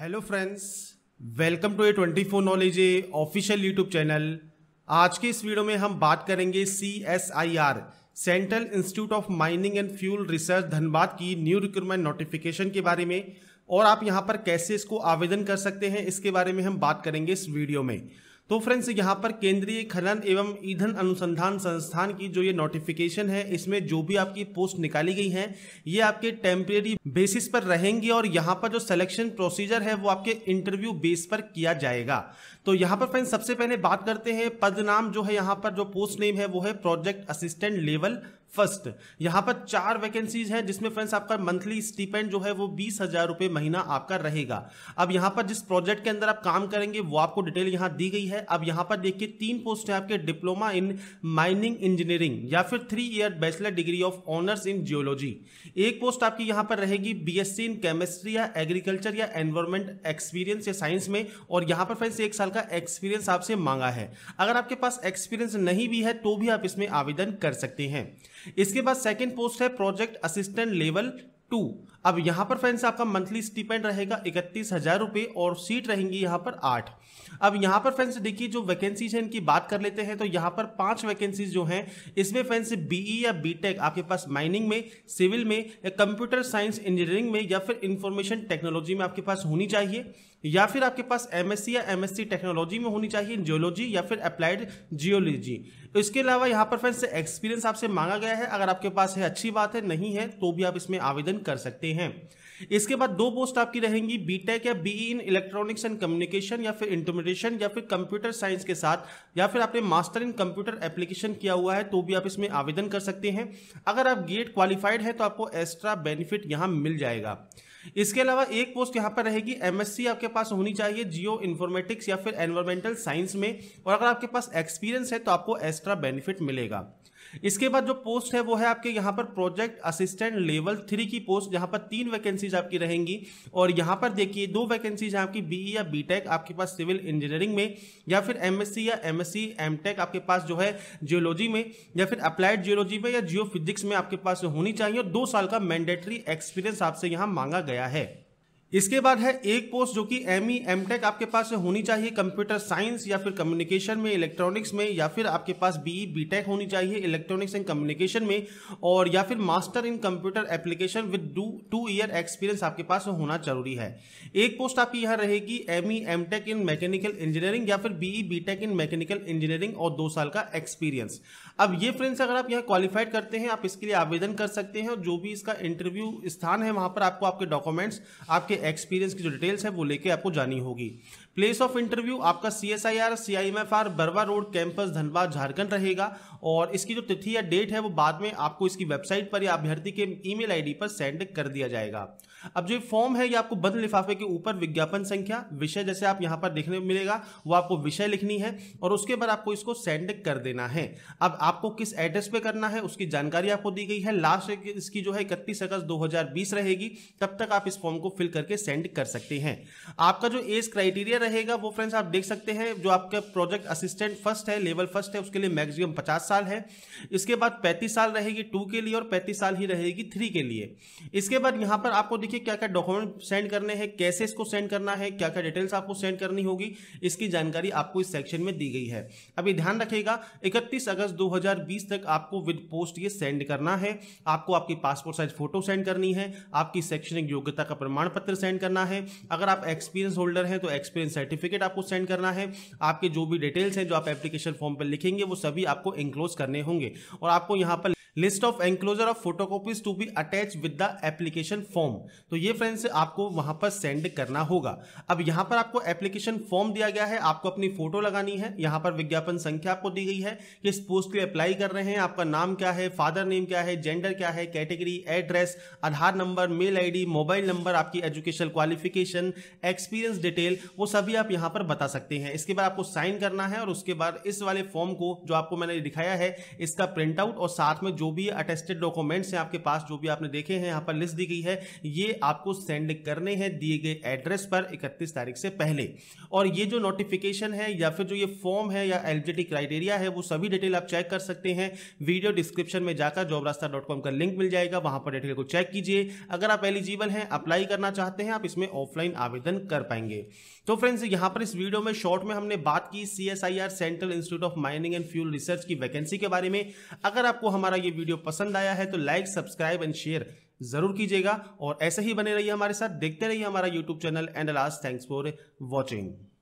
hello friends welcome to A twenty four knowledge A official YouTube channel आज के इस video में हम बात करेंगे C S I R central institute of mining and fuel research Dhanbad की न्यू रिक्रूटमेंट नोटिफिकेशन के बारे में और आप यहां पर कैसे इसको आवेदन कर सकते हैं इसके बारे में हम बात करेंगे इस वीडियो में तो फ्रेंड्स यहाँ पर केंद्रीय खनन एवं ईंधन अनुसंधान संस्थान की जो ये नोटिफिकेशन है इसमें जो भी आपकी पोस्ट निकाली गई है ये आपके टेम्परेरी बेसिस पर रहेंगी और यहाँ पर जो सिलेक्शन प्रोसीजर है वो आपके इंटरव्यू बेस पर किया जाएगा तो यहाँ पर फ्रेंड्स सबसे पहले बात करते हैं पद नाम जो है यहाँ पर जो पोस्ट नेम है वो है प्रोजेक्ट असिस्टेंट लेवल फर्स्ट यहाँ पर चार वैकेंसीज है जिसमें फ्रेंड्स आपका मंथली स्टीपेंड जो है वो बीस हजार रुपये महीना आपका रहेगा अब यहाँ पर जिस प्रोजेक्ट के अंदर आप काम करेंगे वो आपको डिटेल यहाँ दी गई है अब यहाँ पर देखिए तीन पोस्ट है आपके डिप्लोमा इन माइनिंग इंजीनियरिंग या फिर three year bachelor degree of honours in geology एक पोस्ट आपकी यहाँ पर रहेगी बी इन केमिस्ट्री या एग्रीकल्चर या एनवायरमेंट एक्सपीरियंस या साइंस में और यहाँ पर फ्रेंड्स एक साल का एक्सपीरियंस आपसे मांगा है अगर आपके पास एक्सपीरियंस नहीं भी है तो भी आप इसमें आवेदन कर सकते हैं इसके बाद सेकेंड पोस्ट है प्रोजेक्ट असिस्टेंट लेवल टू अब यहां पर फ्रेंड्स आपका मंथली स्टिपेंड रहेगा इकतीस हज़ार रुपए और सीट रहेंगी यहां पर आठ अब यहां पर फ्रेंड्स देखिए जो वैकेंसीज हैं इनकी बात कर लेते हैं तो यहाँ पर पांच वैकेंसीज जो हैं इसमें फ्रेंड्स बीई e या बीटेक आपके पास माइनिंग में सिविल में या कंप्यूटर साइंस इंजीनियरिंग में या फिर इंफॉर्मेशन टेक्नोलॉजी में आपके पास होनी चाहिए या फिर आपके पास एमएससी या एमएससी टेक्नोलॉजी में होनी चाहिए जियोलॉजी या फिर अप्लाइड जियोलॉजी तो इसके अलावा यहाँ पर फ्रेंड्स एक्सपीरियंस आपसे मांगा गया है अगर आपके पास है अच्छी बात है नहीं है तो भी आप इसमें आवेदन कर सकते हैं इसके बाद दो पोस्ट आपकी रहेंगी बीटेक या BE in electronics and communication या फिर इंटरमीडिएशन या फिर कंप्यूटर साइंस के साथ या फिर आपने मास्टर इन कंप्यूटर एप्लीकेशन किया हुआ है तो भी आप इसमें आवेदन कर सकते हैं अगर आप गेट क्वालिफाइड है तो आपको एक्स्ट्रा बेनिफिट यहाँ मिल जाएगा इसके अलावा एक पोस्ट यहाँ पर रहेगी एमएससी आपके पास होनी चाहिए जियो इन्फॉर्मेटिक्स या फिर एनवायरमेंटल साइंस में और अगर आपके पास एक्सपीरियंस है तो आपको एक्स्ट्रा बेनिफिट मिलेगा इसके बाद जो पोस्ट है वो है आपके यहाँ पर प्रोजेक्ट असिस्टेंट लेवल थ्री की पोस्ट जहाँ पर तीन वैकेंसीज आपकी रहेंगी और यहाँ पर देखिए दो वैकेंसीज आपकी बीई e या बीटेक आपके पास सिविल इंजीनियरिंग में या फिर एमएससी या एमएससी एमटेक आपके पास जो है जियोलॉजी में या फिर अप्लाइड जियोलॉजी में या जियो में आपके पास होनी चाहिए और दो साल का मैंडेटरी एक्सपीरियंस आपसे यहाँ मांगा गया है इसके बाद है एक पोस्ट जो कि एम ई एम टेक आपके पास होनी चाहिए कंप्यूटर साइंस या फिर कम्युनिकेशन में इलेक्ट्रॉनिक्स में या फिर आपके पास बी ई बी टेक होनी चाहिए इलेक्ट्रॉनिक्स एंड कम्युनिकेशन में और या फिर master in computer application with डू टू ईयर एक्सपीरियंस आपके पास होना जरूरी है एक पोस्ट आपकी यहाँ रहेगी M E M tech in mechanical engineering या फिर B E B tech in mechanical engineering और दो साल का एक्सपीरियंस अब ये फ्रेंड्स अगर आप यहाँ क्वालिफाइड करते हैं आप इसके लिए आवेदन कर सकते हैं और जो भी इसका इंटरव्यू स्थान है वहाँ पर आपको आपके डॉक्यूमेंट्स आपके एक्सपीरियंस की जो डिटेल्स है वो लेके आपको जानी होगी प्लेस ऑफ इंटरव्यू आपका C S I R C I M F R Barwa road campus Dhanbad Jharkhand रहेगा और इसकी जो तिथि या डेट है वो बाद में आपको इसकी वेबसाइट पर या अभ्यर्थी के ईमेल आईडी पर सेंड कर दिया जाएगा अब जो फॉर्म है ये आपको बंद लिफाफे के ऊपर विज्ञापन संख्या विषय जैसे आप यहाँ पर देखने को मिलेगा वो आपको विषय लिखनी है और उसके बाद आपको इसको सेंड कर देना है अब आपको किस एड्रेस पे करना है उसकी जानकारी आपको दी गई है लास्ट इसकी जो है इकतीस अगस्त दो रहेगी तब तक आप इस फॉर्म को फिल कर करके सेंड कर सकते हैं आपका जो एज क्राइटेरिया रहेगा वो फ्रेंड्स आप देख सकते हैं जो आपका प्रोजेक्ट असिस्टेंट फर्स्ट है लेवल फर्स्ट है उसके लिए मैक्सिमम पचास साल है इसके बाद पैंतीस साल रहेगी टू के लिए और पैंतीस साल ही रहेगी थ्री के लिए इसके बाद यहाँ पर आपको देखिए क्या क्या डॉक्यूमेंट सेंड करने हैं कैसे इसको सेंड करना है क्या क्या डिटेल्स आपको सेंड करनी होगी इसकी जानकारी आपको इस सेक्शन में दी गई है अभी ध्यान रखेगा इकतीस अगस्त दो तक आपको विद पोस्ट ये सेंड करना है आपको आपकी पासपोर्ट साइज फोटो सेंड करनी है आपकी शैक्षणिक योग्यता का प्रमाण पत्र आंसर सेंड करना है अगर आप एक्सपीरियंस होल्डर हैं तो एक्सपीरियंस सर्टिफिकेट आपको सेंड करना है आपके जो भी डिटेल्स हैं जो आप एप्लीकेशन फॉर्म पर लिखेंगे वो सभी आपको इंक्लोज करने होंगे और आपको यहाँ पर list of enclosure of photocopies to be attach with the application form तो ये फ्रेंड्स आपको वहां पर सेंड करना होगा अब यहां पर आपको एप्लीकेशन फॉर्म दिया गया है आपको अपनी फोटो लगानी है यहां पर विज्ञापन संख्या आपको दी गई है किस पोस्ट के लिए अप्लाई कर रहे हैं आपका नाम क्या है फादर नेम क्या है जेंडर क्या है category address Aadhaar number mail I mobile number आपकी एजुकेशन क्वालिफिकेशन एक्सपीरियंस डिटेल वो सभी आप यहां पर बता सकते हैं इसके बाद आपको साइन करना है और उसके बाद इस वाले फॉर्म को जो आपको मैंने दिखाया है इसका प्रिंटआउट और साथ में जो जो भी अटेस्टेड डॉक्यूमेंट्स हैं आपके पास जो भी आपने देखे हैं यहाँ पर लिस्ट दी गई है ये आपको सेंड करने हैं दिए गए एड्रेस पर इकतीस तारीख से पहले और ये जो नोटिफिकेशन है या फिर जो ये फॉर्म है या एलिजिटी क्राइटेरिया है वो सभी डिटेल आप चेक कर सकते हैं वीडियो डिस्क्रिप्शन में जाकर जॉब रास्ता का लिंक मिल जाएगा वहां पर डिटेल को चेक कीजिए अगर आप एलिजिबल हैं अप्लाई करना चाहते हैं आप इसमें ऑफलाइन आवेदन कर पाएंगे तो फ्रेंड्स यहाँ पर इस वीडियो में शॉर्ट में हमने बात की C central institute of mining and fuel research की वैकेंसी के बारे में अगर आपको हमारा ये वीडियो पसंद आया है तो लाइक सब्सक्राइब एंड शेयर जरूर कीजिएगा और ऐसे ही बने रहिए हमारे साथ देखते रहिए हमारा YouTube channel and last thanks for watching